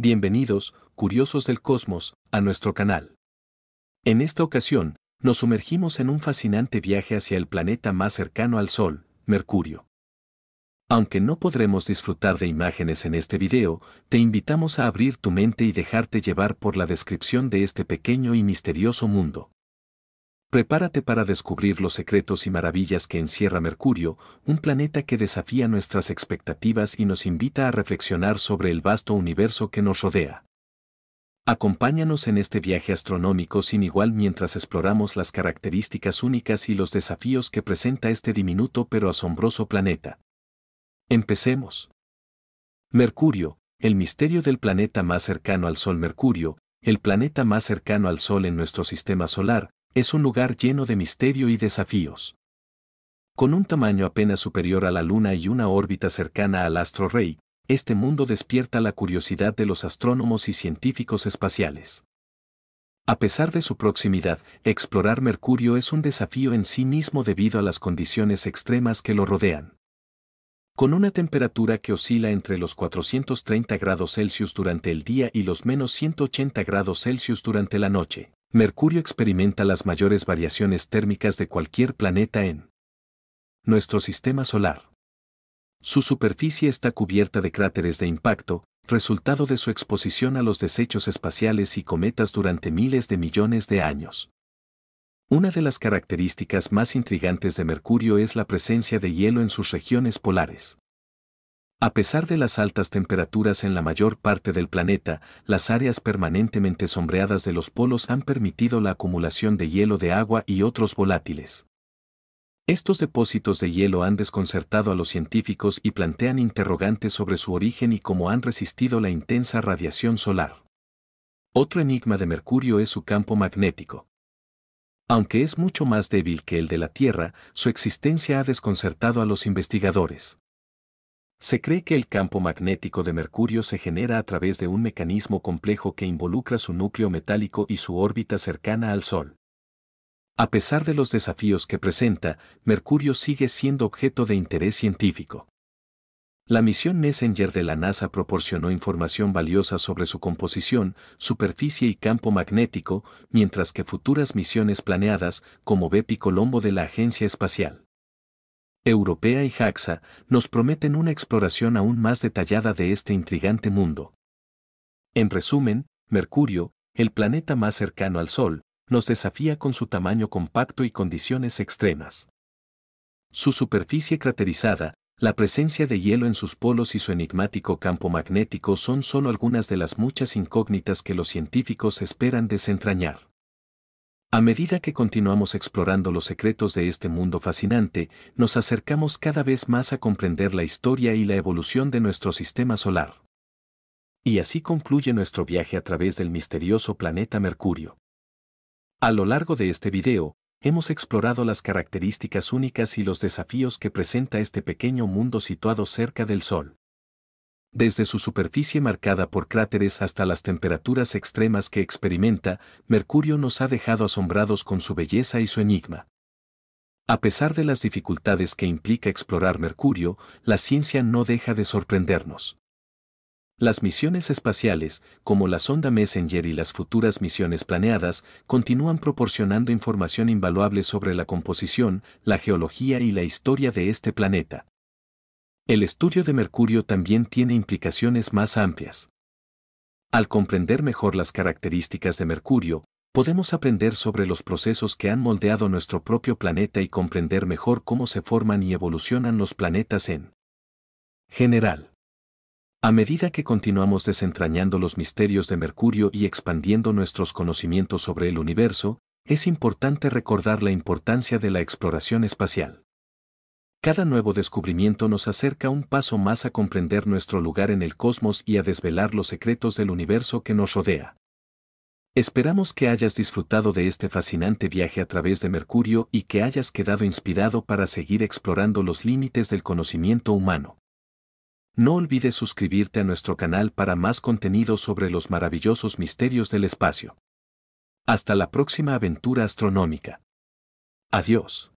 Bienvenidos, curiosos del cosmos, a nuestro canal. En esta ocasión, nos sumergimos en un fascinante viaje hacia el planeta más cercano al Sol, Mercurio. Aunque no podremos disfrutar de imágenes en este video, te invitamos a abrir tu mente y dejarte llevar por la descripción de este pequeño y misterioso mundo. Prepárate para descubrir los secretos y maravillas que encierra Mercurio, un planeta que desafía nuestras expectativas y nos invita a reflexionar sobre el vasto universo que nos rodea. Acompáñanos en este viaje astronómico sin igual mientras exploramos las características únicas y los desafíos que presenta este diminuto pero asombroso planeta. Empecemos. Mercurio, el misterio del planeta más cercano al Sol Mercurio, el planeta más cercano al Sol en nuestro sistema solar, es un lugar lleno de misterio y desafíos. Con un tamaño apenas superior a la Luna y una órbita cercana al astro rey, este mundo despierta la curiosidad de los astrónomos y científicos espaciales. A pesar de su proximidad, explorar Mercurio es un desafío en sí mismo debido a las condiciones extremas que lo rodean. Con una temperatura que oscila entre los 430 grados Celsius durante el día y los menos 180 grados Celsius durante la noche. Mercurio experimenta las mayores variaciones térmicas de cualquier planeta en nuestro sistema solar. Su superficie está cubierta de cráteres de impacto, resultado de su exposición a los desechos espaciales y cometas durante miles de millones de años. Una de las características más intrigantes de Mercurio es la presencia de hielo en sus regiones polares. A pesar de las altas temperaturas en la mayor parte del planeta, las áreas permanentemente sombreadas de los polos han permitido la acumulación de hielo de agua y otros volátiles. Estos depósitos de hielo han desconcertado a los científicos y plantean interrogantes sobre su origen y cómo han resistido la intensa radiación solar. Otro enigma de Mercurio es su campo magnético. Aunque es mucho más débil que el de la Tierra, su existencia ha desconcertado a los investigadores. Se cree que el campo magnético de Mercurio se genera a través de un mecanismo complejo que involucra su núcleo metálico y su órbita cercana al Sol. A pesar de los desafíos que presenta, Mercurio sigue siendo objeto de interés científico. La misión Messenger de la NASA proporcionó información valiosa sobre su composición, superficie y campo magnético, mientras que futuras misiones planeadas, como Bepi Colombo de la Agencia Espacial Europea y Haxa nos prometen una exploración aún más detallada de este intrigante mundo. En resumen, Mercurio, el planeta más cercano al Sol, nos desafía con su tamaño compacto y condiciones extremas. Su superficie craterizada, la presencia de hielo en sus polos y su enigmático campo magnético son solo algunas de las muchas incógnitas que los científicos esperan desentrañar. A medida que continuamos explorando los secretos de este mundo fascinante, nos acercamos cada vez más a comprender la historia y la evolución de nuestro sistema solar. Y así concluye nuestro viaje a través del misterioso planeta Mercurio. A lo largo de este video, hemos explorado las características únicas y los desafíos que presenta este pequeño mundo situado cerca del Sol desde su superficie marcada por cráteres hasta las temperaturas extremas que experimenta, Mercurio nos ha dejado asombrados con su belleza y su enigma. A pesar de las dificultades que implica explorar Mercurio, la ciencia no deja de sorprendernos. Las misiones espaciales, como la sonda Messenger y las futuras misiones planeadas, continúan proporcionando información invaluable sobre la composición, la geología y la historia de este planeta. El estudio de Mercurio también tiene implicaciones más amplias. Al comprender mejor las características de Mercurio, podemos aprender sobre los procesos que han moldeado nuestro propio planeta y comprender mejor cómo se forman y evolucionan los planetas en general. A medida que continuamos desentrañando los misterios de Mercurio y expandiendo nuestros conocimientos sobre el universo, es importante recordar la importancia de la exploración espacial. Cada nuevo descubrimiento nos acerca un paso más a comprender nuestro lugar en el cosmos y a desvelar los secretos del universo que nos rodea. Esperamos que hayas disfrutado de este fascinante viaje a través de Mercurio y que hayas quedado inspirado para seguir explorando los límites del conocimiento humano. No olvides suscribirte a nuestro canal para más contenido sobre los maravillosos misterios del espacio. Hasta la próxima aventura astronómica. Adiós.